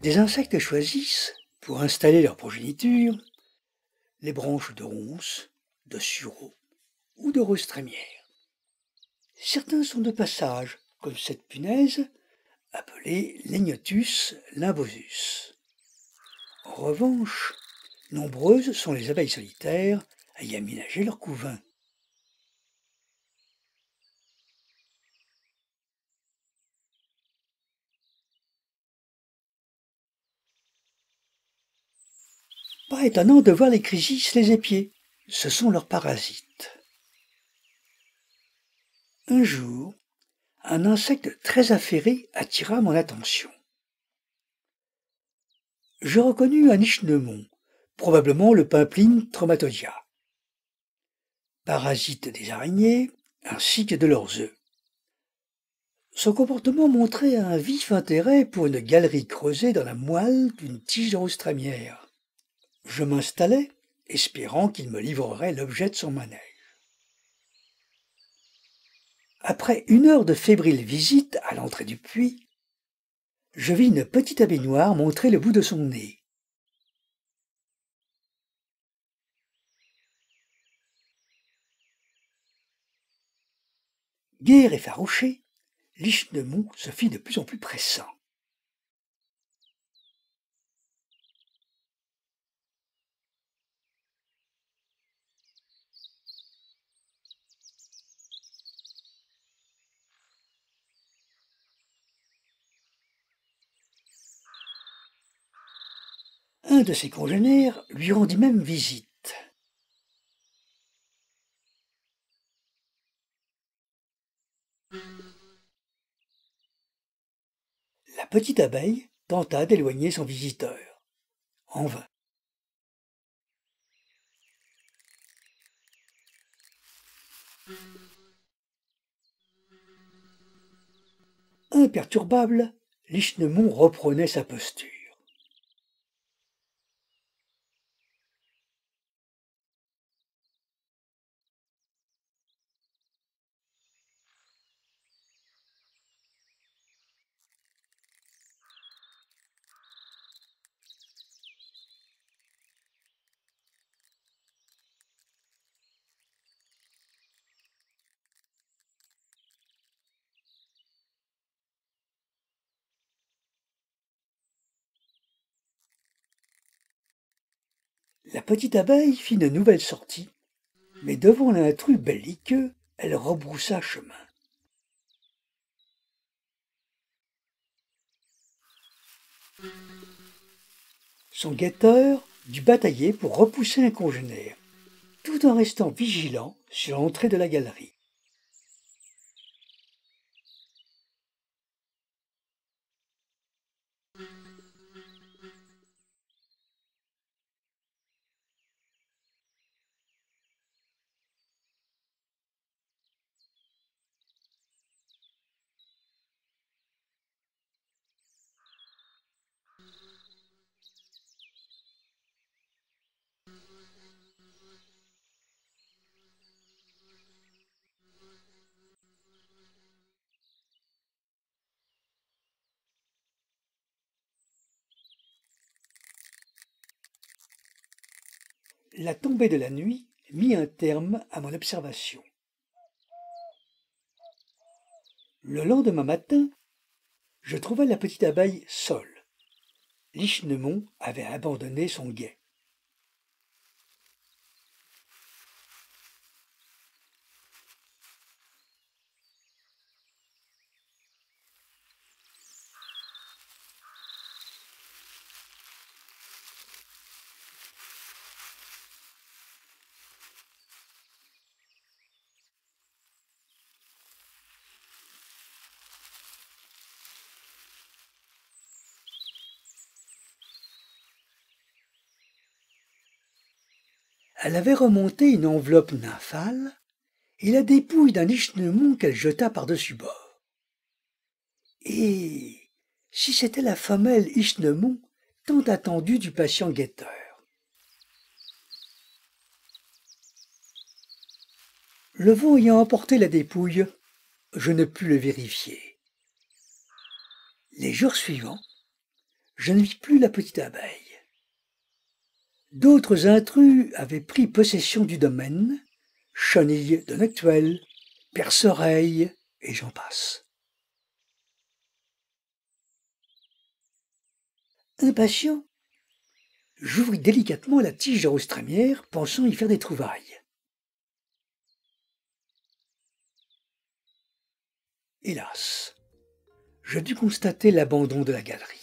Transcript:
Des insectes choisissent, pour installer leur progéniture, les branches de ronces, de sureaux ou de trémières. Certains sont de passage, comme cette punaise, appelée Legnotus limbosus. En revanche, nombreuses sont les abeilles solitaires à y aménager leur couvain. Pas étonnant de voir les crises les épier. Ce sont leurs parasites. Un jour, un insecte très affairé attira mon attention. Je reconnus un ichneumon, probablement le pimpline traumatodia, parasite des araignées ainsi que de leurs œufs. Son comportement montrait un vif intérêt pour une galerie creusée dans la moelle d'une tige de je m'installai, espérant qu'il me livrerait l'objet de son manège. Après une heure de fébrile visite à l'entrée du puits, je vis une petite abbé noire montrer le bout de son nez. Guerre effarouché, mou se fit de plus en plus pressant. Un de ses congénères lui rendit même visite. La petite abeille tenta d'éloigner son visiteur. En vain. Imperturbable, Lichnemont reprenait sa posture. La petite abeille fit une nouvelle sortie, mais devant l'intrus belliqueux, elle rebroussa chemin. Son guetteur dut batailler pour repousser un congénère, tout en restant vigilant sur l'entrée de la galerie. La tombée de la nuit mit un terme à mon observation. Le lendemain matin, je trouvai la petite abeille seule. Lichnemont avait abandonné son guet. elle avait remonté une enveloppe nymphale et la dépouille d'un ischnemont qu'elle jeta par-dessus bord. Et si c'était la femelle Ichnemont, tant attendue du patient guetteur. Le vent ayant emporté la dépouille, je ne pus le vérifier. Les jours suivants, je ne vis plus la petite abeille. D'autres intrus avaient pris possession du domaine, chenilles de Noctuel, perce et j'en passe. Impatient, j'ouvris délicatement la tige de pensant y faire des trouvailles. Hélas, je dus constater l'abandon de la galerie.